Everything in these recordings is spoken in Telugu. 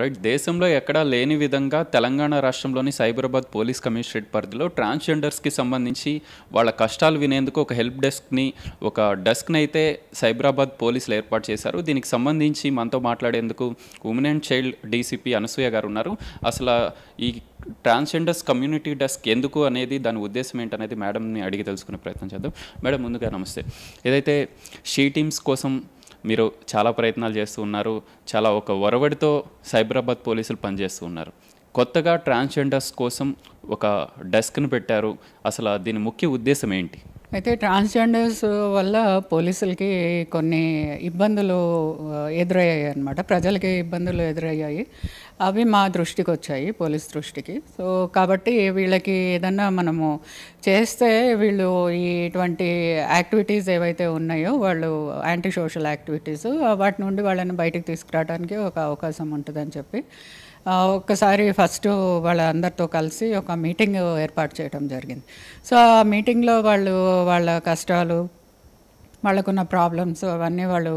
రైట్ దేశంలో ఎక్కడా లేని విధంగా తెలంగాణ రాష్ట్రంలోని సైబరాబాద్ పోలీస్ కమిషనరేట్ పరిధిలో ట్రాన్స్జెండర్స్కి సంబంధించి వాళ్ళ కష్టాలు వినేందుకు ఒక హెల్ప్ డెస్క్ని ఒక డెస్క్ని అయితే సైబరాబాద్ పోలీసులు ఏర్పాటు చేశారు దీనికి సంబంధించి మనతో మాట్లాడేందుకు women and child DCP Anasuya గారు ఉన్నారు అసలు ఈ ట్రాన్స్జెండర్స్ కమ్యూనిటీ డెస్క్ ఎందుకు అనేది దాని ఉద్దేశం ఏంటనేది మేడంని అడిగి తెలుసుకునే ప్రయత్నం చేద్దాం మేడం ముందుగా నమస్తే ఏదైతే షీ టీమ్స్ కోసం మీరు చాలా ప్రయత్నాలు చేస్తూ ఉన్నారు చాలా ఒక ఒరవడితో సైబరాబాద్ పోలీసులు పనిచేస్తూ ఉన్నారు కొత్తగా ట్రాన్స్జెండర్స్ కోసం ఒక డెస్క్ను పెట్టారు అసలు దీని ముఖ్య ఉద్దేశం ఏంటి అయితే ట్రాన్స్జెండర్స్ వల్ల పోలీసులకి కొన్ని ఇబ్బందులు ఎదురయ్యాయి అనమాట ప్రజలకి ఇబ్బందులు ఎదురయ్యాయి అవి మా దృష్టికి వచ్చాయి పోలీస్ దృష్టికి సో కాబట్టి వీళ్ళకి ఏదన్నా మనము చేస్తే వీళ్ళు ఇటువంటి యాక్టివిటీస్ ఏవైతే ఉన్నాయో వాళ్ళు యాంటీ సోషల్ యాక్టివిటీస్ వాటి నుండి వాళ్ళని బయటకు తీసుకురావడానికి ఒక అవకాశం ఉంటుందని చెప్పి ఒక్కసారి ఫస్ట్ వాళ్ళందరితో కలిసి ఒక మీటింగ్ ఏర్పాటు చేయడం జరిగింది సో ఆ మీటింగ్లో వాళ్ళు వాళ్ళ కష్టాలు వాళ్ళకున్న ప్రాబ్లమ్స్ అవన్నీ వాళ్ళు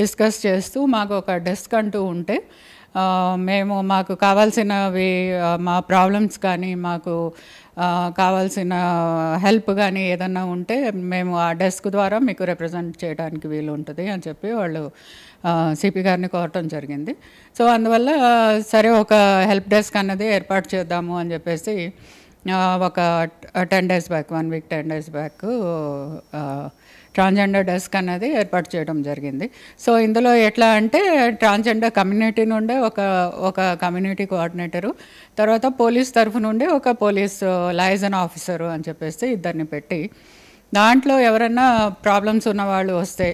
డిస్కస్ చేస్తూ మాకు ఒక డెస్క్ అంటూ ఉంటే మేము మాకు కావాల్సినవి మా ప్రాబ్లమ్స్ కానీ మాకు కావాల్సిన హెల్ప్ కానీ ఏదన్నా ఉంటే మేము ఆ డెస్క్ ద్వారా మీకు రిప్రజెంట్ చేయడానికి వీలు ఉంటుంది అని చెప్పి వాళ్ళు సిపి గారిని కోరటం జరిగింది సో అందువల్ల సరే ఒక హెల్ప్ డెస్క్ అన్నది ఏర్పాటు చేద్దాము అని చెప్పేసి ఒక ten days back one week ten days back transgender desk అనేది ఏర్పాటు చేయడం జరిగింది సో ఇందులో ఎట్లా అంటే ట్రాన్స్జెండర్ కమ్యూనిటీ నుండే ఒక ఒక కమ్యూనిటీ కోఆర్డినేటరు తర్వాత పోలీస్ తరఫు నుండి ఒక పోలీస్ లైజన్ ఆఫీసరు అని చెప్పేసి ఇద్దరిని పెట్టి దాంట్లో ఎవరన్నా ప్రాబ్లమ్స్ ఉన్నవాళ్ళు వస్తే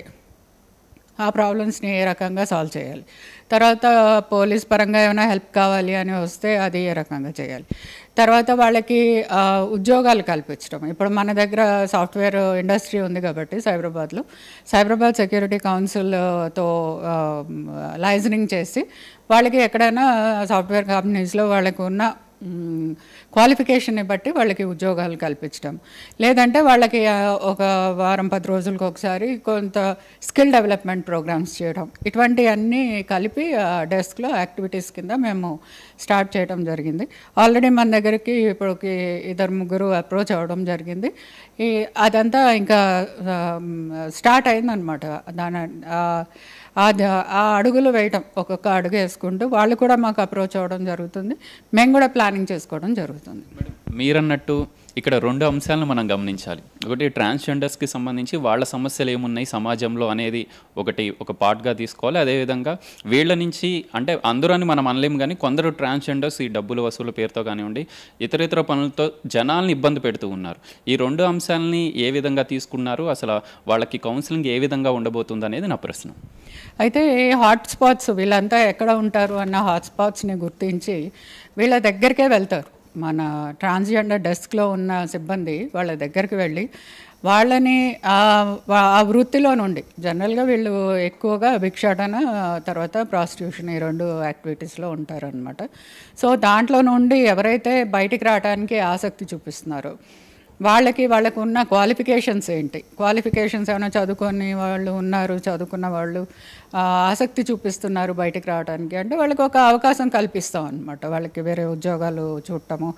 ఆ ప్రాబ్లమ్స్ని ఏ రకంగా సాల్వ్ చేయాలి తర్వాత పోలీస్ పరంగా ఏమైనా హెల్ప్ కావాలి అని వస్తే అది ఏ రకంగా చేయాలి తర్వాత వాళ్ళకి ఉద్యోగాలు కల్పించడం ఇప్పుడు మన దగ్గర సాఫ్ట్వేర్ ఇండస్ట్రీ ఉంది కాబట్టి సైబరాబాద్లో సైబరాబాద్ సెక్యూరిటీ కౌన్సిల్తో లైజనింగ్ చేసి వాళ్ళకి ఎక్కడైనా సాఫ్ట్వేర్ కంపెనీస్లో వాళ్ళకు ఉన్న క్వాలిఫికేషన్ని బట్టి వాళ్ళకి ఉద్యోగాలు కల్పించడం లేదంటే వాళ్ళకి ఒక వారం పది రోజులకు ఒకసారి కొంత స్కిల్ డెవలప్మెంట్ ప్రోగ్రామ్స్ చేయడం అన్నీ కలిపి డెస్క్లో యాక్టివిటీస్ కింద మేము స్టార్ట్ చేయడం జరిగింది ఆల్రెడీ మన దగ్గరికి ఇప్పుడుకి ఇద్దరు ముగ్గురు అప్రోచ్ అవ్వడం జరిగింది ఈ అదంతా ఇంకా స్టార్ట్ అయిందనమాట దాని ఆ అడుగులు వేయటం ఒక్కొక్క అడుగు వేసుకుంటూ వాళ్ళు కూడా మాకు అప్రోచ్ అవ్వడం జరుగుతుంది మేము కూడా ప్లానింగ్ చేసుకోవడం జరుగుతుంది మీరన్నట్టు ఇక్కడ రెండు అంశాలను మనం గమనించాలి ఒకటి ట్రాన్స్జెండర్స్కి సంబంధించి వాళ్ళ సమస్యలు ఏమున్నాయి సమాజంలో అనేది ఒకటి ఒక పార్ట్గా తీసుకోవాలి అదేవిధంగా వీళ్ళ నుంచి అంటే అందరూ మనం అనలేము కానీ కొందరు ట్రాన్స్జెండర్స్ ఈ డబ్బులు వసూలు పేరుతో కానివ్వండి ఇతర ఇతర పనులతో జనాల్ని ఇబ్బంది పెడుతూ ఉన్నారు ఈ రెండు అంశాలని ఏ విధంగా తీసుకున్నారు అసలు వాళ్ళకి కౌన్సిలింగ్ ఏ విధంగా ఉండబోతుంది అనేది నా ప్రశ్న అయితే ఈ హాట్స్పాట్స్ వీళ్ళంతా ఎక్కడ ఉంటారు అన్న హాట్స్పాట్స్ని గుర్తించి వీళ్ళ దగ్గరికే వెళ్తారు మన ట్రాన్స్జెండర్ డెస్క్లో ఉన్న సిబ్బంది వాళ్ళ దగ్గరికి వెళ్ళి వాళ్ళని ఆ వృత్తిలో నుండి జనరల్గా వీళ్ళు ఎక్కువగా భిక్షాటన తర్వాత ప్రాస్టిట్యూషన్ ఈ రెండు యాక్టివిటీస్లో ఉంటారనమాట సో దాంట్లో నుండి ఎవరైతే బయటికి రావడానికి ఆసక్తి చూపిస్తున్నారో వాళ్ళకి వాళ్ళకు ఉన్న క్వాలిఫికేషన్స్ ఏంటి క్వాలిఫికేషన్స్ ఏమైనా చదువుకొని వాళ్ళు ఉన్నారు చదువుకున్న వాళ్ళు ఆసక్తి చూపిస్తున్నారు బయటకు రావడానికి అంటే వాళ్ళకి ఒక అవకాశం కల్పిస్తాం అనమాట వాళ్ళకి వేరే ఉద్యోగాలు చూడటము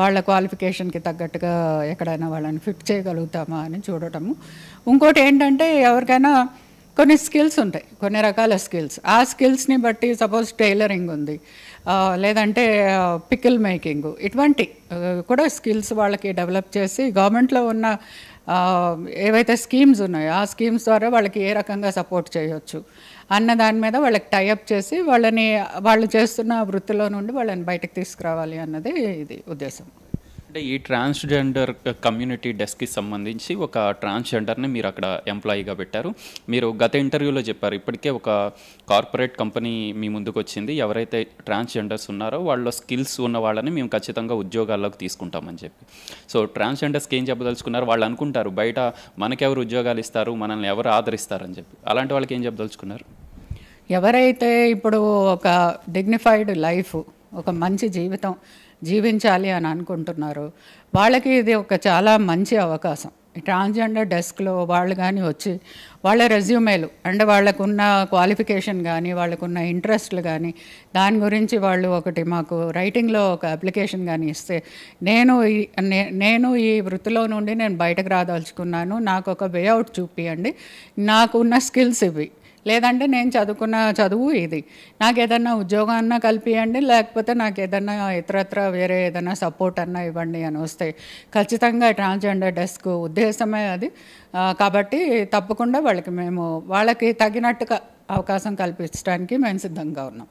వాళ్ళ క్వాలిఫికేషన్కి తగ్గట్టుగా ఎక్కడైనా వాళ్ళని ఫిట్ చేయగలుగుతామా అని చూడటము ఇంకోటి ఏంటంటే ఎవరికైనా కొన్ని స్కిల్స్ ఉంటాయి కొన్ని రకాల స్కిల్స్ ఆ స్కిల్స్ని బట్టి సపోజ్ టైలరింగ్ ఉంది లేదంటే పికిల్ మేకింగ్ ఇటువంటి కూడా స్కిల్స్ వాళ్ళకి డెవలప్ చేసి గవర్నమెంట్లో ఉన్న ఏవైతే స్కీమ్స్ ఉన్నాయో ఆ స్కీమ్స్ ద్వారా వాళ్ళకి ఏ రకంగా సపోర్ట్ చేయవచ్చు అన్న దాని మీద వాళ్ళకి టైఅప్ చేసి వాళ్ళని వాళ్ళు చేస్తున్న వృత్తిలో నుండి వాళ్ళని బయటకు తీసుకురావాలి అన్నది ఇది ఉద్దేశం అంటే ఈ ట్రాన్స్జెండర్ కమ్యూనిటీ డెస్క్కి సంబంధించి ఒక ట్రాన్స్జెండర్ని మీరు అక్కడ ఎంప్లాయీగా పెట్టారు మీరు గత ఇంటర్వ్యూలో చెప్పారు ఇప్పటికే ఒక కార్పొరేట్ కంపెనీ మీ ముందుకు వచ్చింది ఎవరైతే ట్రాన్స్జెండర్స్ ఉన్నారో వాళ్ళ స్కిల్స్ ఉన్న వాళ్ళని మేము ఖచ్చితంగా ఉద్యోగాల్లోకి తీసుకుంటామని చెప్పి సో ట్రాన్స్జెండర్స్కి ఏం చెప్పదలుచుకున్నారు వాళ్ళు అనుకుంటారు బయట మనకెవరు ఉద్యోగాలు ఇస్తారు మనల్ని ఎవరు ఆదరిస్తారని చెప్పి అలాంటి వాళ్ళకి ఏం చెప్పదలుచుకున్నారు ఎవరైతే ఇప్పుడు ఒక డిగ్నిఫైడ్ లైఫ్ ఒక మంచి జీవితం జీవించాలి అని అనుకుంటున్నారు వాళ్ళకి ఇది ఒక చాలా మంచి అవకాశం ట్రాన్స్జెండర్ డెస్క్లో వాళ్ళు కానీ వచ్చి వాళ్ళ రెజ్యూమేలు అంటే వాళ్ళకున్న క్వాలిఫికేషన్ కానీ వాళ్ళకున్న ఇంట్రెస్ట్లు కానీ దాని గురించి వాళ్ళు ఒకటి మాకు రైటింగ్లో ఒక అప్లికేషన్ కానీ ఇస్తే నేను నేను ఈ వృత్తిలో నుండి నేను బయటకు రాదలుచుకున్నాను నాకు ఒక వే అవుట్ చూపియండి నాకున్న స్కిల్స్ ఇవి లేదంటే నేను చదువుకున్న చదువు ఇది నాకు ఏదన్నా ఉద్యోగం అన్నా కల్పియండి లేకపోతే నాకు ఏదన్నా ఇతరత్ర వేరే ఏదైనా సపోర్ట్ అన్నా ఇవ్వండి అని వస్తాయి ఖచ్చితంగా ట్రాన్స్జెండర్ డెస్క్ ఉద్దేశమే అది కాబట్టి తప్పకుండా వాళ్ళకి మేము వాళ్ళకి తగినట్టుగా అవకాశం కల్పించడానికి మేము సిద్ధంగా ఉన్నాం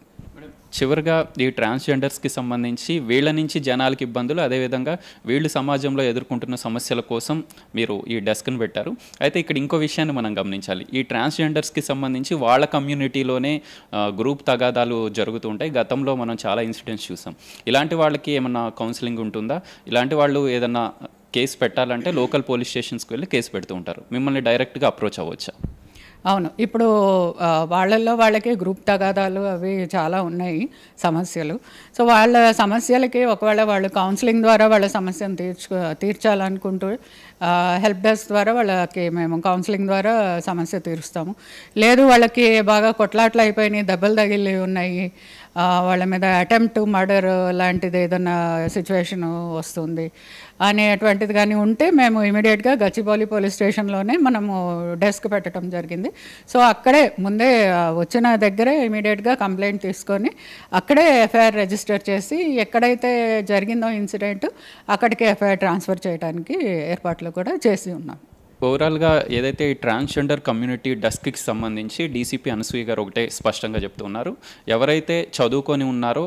చివరిగా ఈ ట్రాన్స్జెండర్స్కి సంబంధించి వీళ్ళ నుంచి జనాలకి ఇబ్బందులు అదేవిధంగా వీళ్ళు సమాజంలో ఎదుర్కొంటున్న సమస్యల కోసం మీరు ఈ డెస్క్ను పెట్టారు అయితే ఇక్కడ ఇంకో విషయాన్ని మనం గమనించాలి ఈ ట్రాన్స్జెండర్స్కి సంబంధించి వాళ్ళ కమ్యూనిటీలోనే గ్రూప్ తగాదాలు జరుగుతూ ఉంటాయి గతంలో మనం చాలా ఇన్సిడెంట్స్ చూసాం ఇలాంటి వాళ్ళకి ఏమన్నా కౌన్సిలింగ్ ఉంటుందా ఇలాంటి వాళ్ళు ఏదన్నా కేసు పెట్టాలంటే లోకల్ పోలీస్ స్టేషన్స్కి వెళ్ళి కేసు పెడుతూ ఉంటారు మిమ్మల్ని డైరెక్ట్గా అప్రోచ్ అవ్వచ్చా అవును ఇప్పుడు వాళ్ళల్లో వాళ్ళకి గ్రూప్ తగాదాలు అవి చాలా ఉన్నాయి సమస్యలు సో వాళ్ళ సమస్యలకి ఒకవేళ వాళ్ళు కౌన్సిలింగ్ ద్వారా వాళ్ళ సమస్యను తీర్చు తీర్చాలనుకుంటూ హెల్ప్ డెస్క్ ద్వారా వాళ్ళకి మేము కౌన్సిలింగ్ ద్వారా సమస్య తీరుస్తాము లేదు వాళ్ళకి బాగా కొట్లాట్లు అయిపోయినాయి దెబ్బలు తగిలి ఉన్నాయి వాళ్ళ మీద అటెంప్ట్ మర్డర్ లాంటిది ఏదన్నా సిచ్యువేషన్ వస్తుంది అనేటువంటిది కానీ ఉంటే మేము ఇమీడియట్గా గచ్చిబౌలి పోలీస్ స్టేషన్లోనే మనము డెస్క్ పెట్టడం జరిగింది సో అక్కడే ముందే వచ్చిన దగ్గరే ఇమీడియట్గా కంప్లైంట్ తీసుకొని అక్కడే ఎఫ్ఐఆర్ రిజిస్టర్ చేసి ఎక్కడైతే జరిగిందో ఇన్సిడెంట్ అక్కడికి ఎఫ్ఐఆర్ ట్రాన్స్ఫర్ చేయడానికి ఏర్పాట్లు కూడా చేసి ఉన్నాం ఓవరాల్గా ఏదైతే ఈ ట్రాన్స్జెండర్ కమ్యూనిటీ డెస్క్కి సంబంధించి డీసీపీ అనసూయ గారు ఒకటే స్పష్టంగా చెప్తున్నారు ఎవరైతే చదువుకొని ఉన్నారో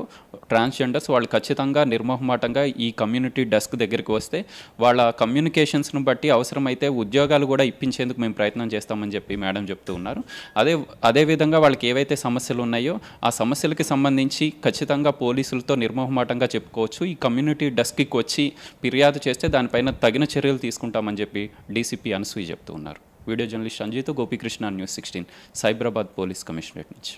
ట్రాన్స్జెండర్స్ వాళ్ళు ఖచ్చితంగా నిర్మోహమాటంగా ఈ కమ్యూనిటీ డస్క్ దగ్గరికి వస్తే వాళ్ళ కమ్యూనికేషన్స్ను బట్టి అవసరమైతే ఉద్యోగాలు కూడా ఇప్పించేందుకు మేము ప్రయత్నం చేస్తామని చెప్పి మేడం చెప్తూ ఉన్నారు అదే అదేవిధంగా వాళ్ళకి ఏవైతే సమస్యలు ఉన్నాయో ఆ సమస్యలకి సంబంధించి ఖచ్చితంగా పోలీసులతో నిర్మోహమాటంగా చెప్పుకోవచ్చు ఈ కమ్యూనిటీ డెస్క్కి వచ్చి ఫిర్యాదు చేస్తే దానిపైన తగిన చర్యలు తీసుకుంటామని చెప్పి డీసీపీ అనసూయ చెప్తూ ఉన్నారు వీడియో జర్నలిస్ట్ అంజయ్తో Gopikrishna news sixteen Cyberabad police commissionerate నుంచి